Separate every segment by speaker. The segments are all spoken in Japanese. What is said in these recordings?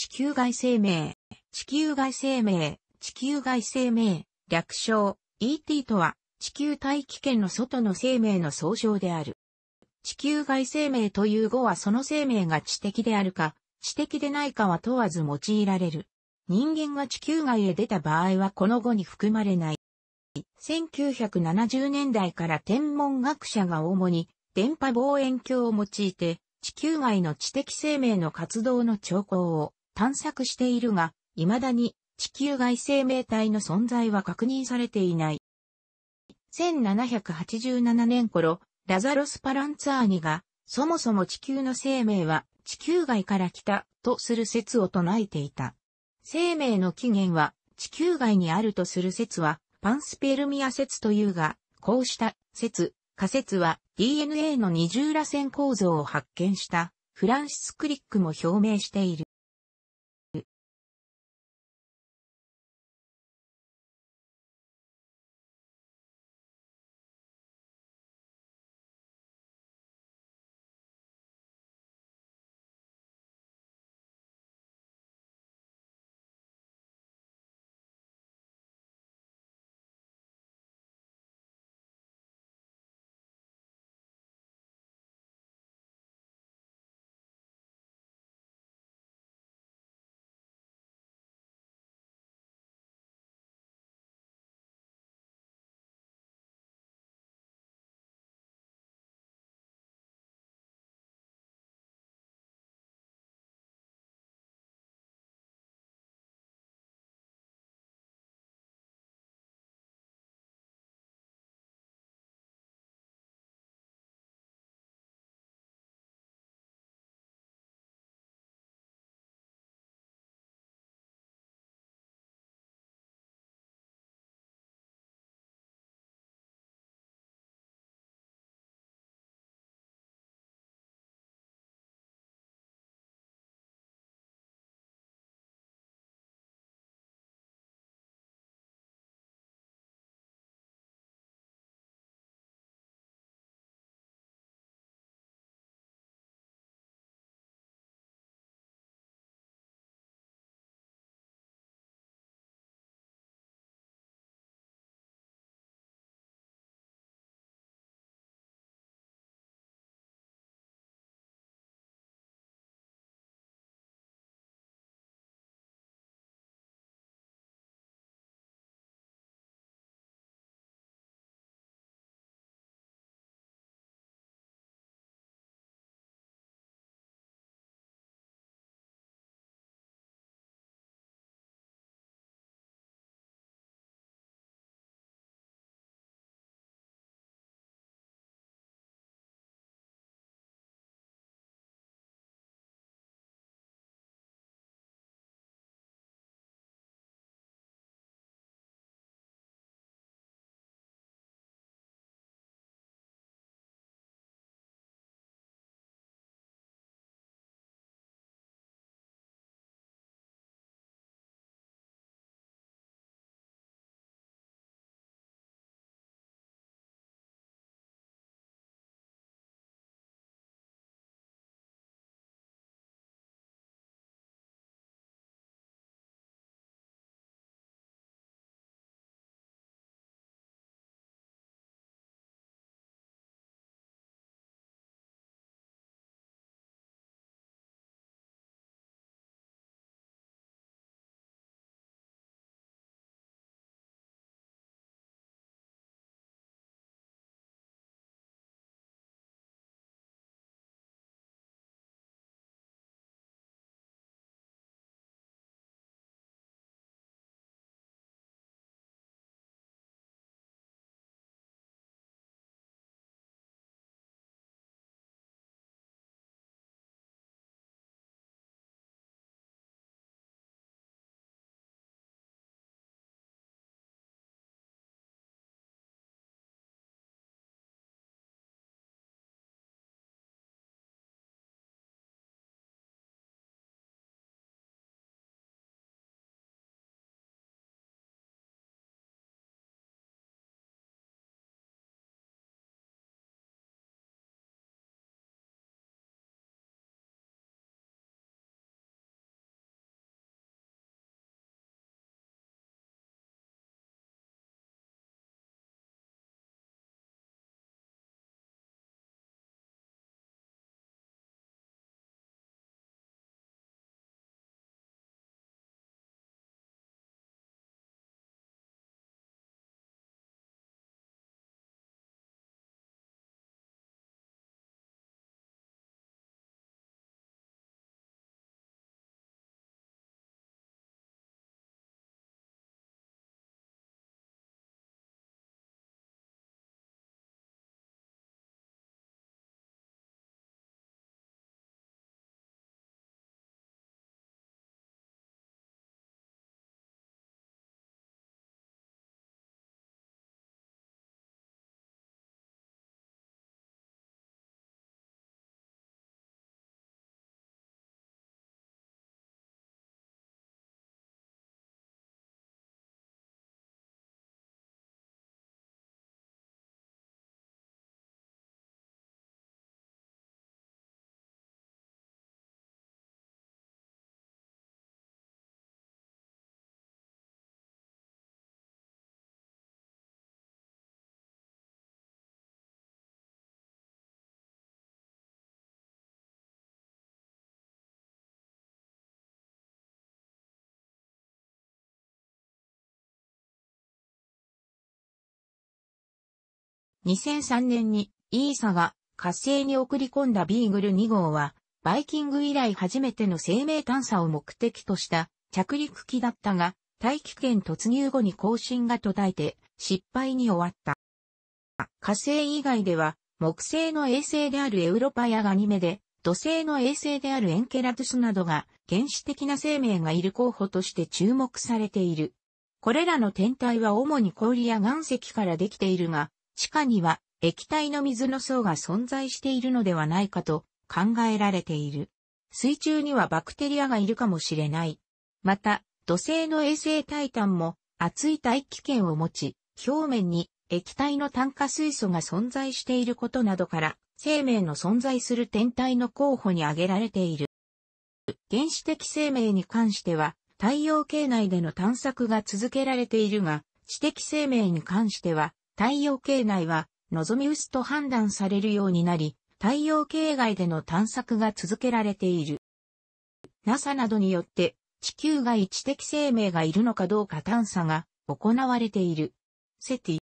Speaker 1: 地球外生命、地球外生命、地球外生命、略称、ET
Speaker 2: とは、地球大気圏の外の生命の総称である。地球外生命という語はその生命が知的であるか、知的でないかは問わず用いられる。人間が地球外へ出た場合はこの語に含まれない。1970年代から天文学者が主に電波望遠鏡を用いて地球外の知的生命の活動の兆候を探索しているが、未だに地球外生命体の存在は確認されていない。1787年頃、ラザロス・パランツァーニが、そもそも地球の生命は地球外から来たとする説を唱えていた。生命の起源は地球外にあるとする説はパンスペルミア説というが、こうした説、仮説は DNA の二重螺旋構造
Speaker 1: を発見したフランシス・クリックも表明している。2003年に ESA が火星に送り込んだビーグ
Speaker 2: ル2号は、バイキング以来初めての生命探査を目的とした着陸機だったが、大気圏突入後に更新が途絶えて失敗に終わった。火星以外では、木星の衛星であるエウロパやガニメで、土星の衛星であるエンケラトゥスなどが原始的な生命がいる候補として注目されている。これらの天体は主に氷や岩石からできているが、地下には液体の水の層が存在しているのではないかと考えられている。水中にはバクテリアがいるかもしれない。また、土星の衛星タイタンも熱い大気圏を持ち、表面に液体の炭化水素が存在していることなどから、生命の存在する天体の候補に挙げられている。原始的生命に関しては、太陽系内での探索が続けられているが、知的生命に関しては、太陽系内は望み薄と判断されるようになり、太陽系外での探索が続けられている。NASA などによって地球外知的生命がいるのかどうか探査が行われている。セティ。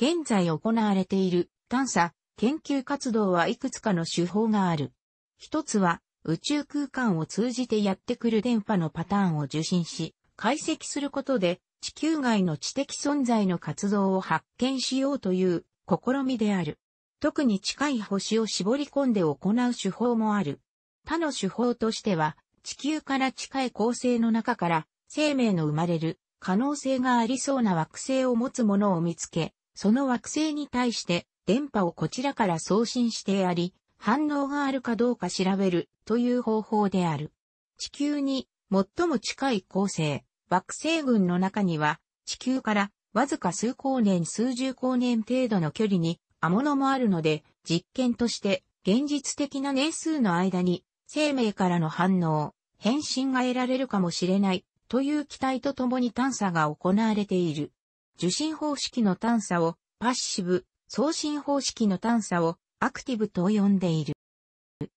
Speaker 2: 現在行われている探査、研究活動はいくつかの手法がある。一つは宇宙空間を通じてやってくる電波のパターンを受信し、解析することで地球外の知的存在の活動を発見しようという試みである。特に近い星を絞り込んで行う手法もある。他の手法としては、地球から近い恒星の中から生命の生まれる可能性がありそうな惑星を持つものを見つけ、その惑星に対して電波をこちらから送信してやり、反応があるかどうか調べるという方法である。地球に最も近い恒星、惑星群の中には、地球からわずか数光年数十光年程度の距離にアモノもあるので、実験として現実的な年数の間に生命からの反応、変身が得られるかもしれないという期待とともに探査が行われている。受信方式の探査をパッシブ、送信方式の探査をアクティブと呼んでいる。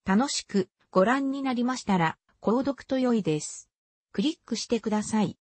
Speaker 1: 楽しくご覧になりましたら、購読と良いです。クリックしてください。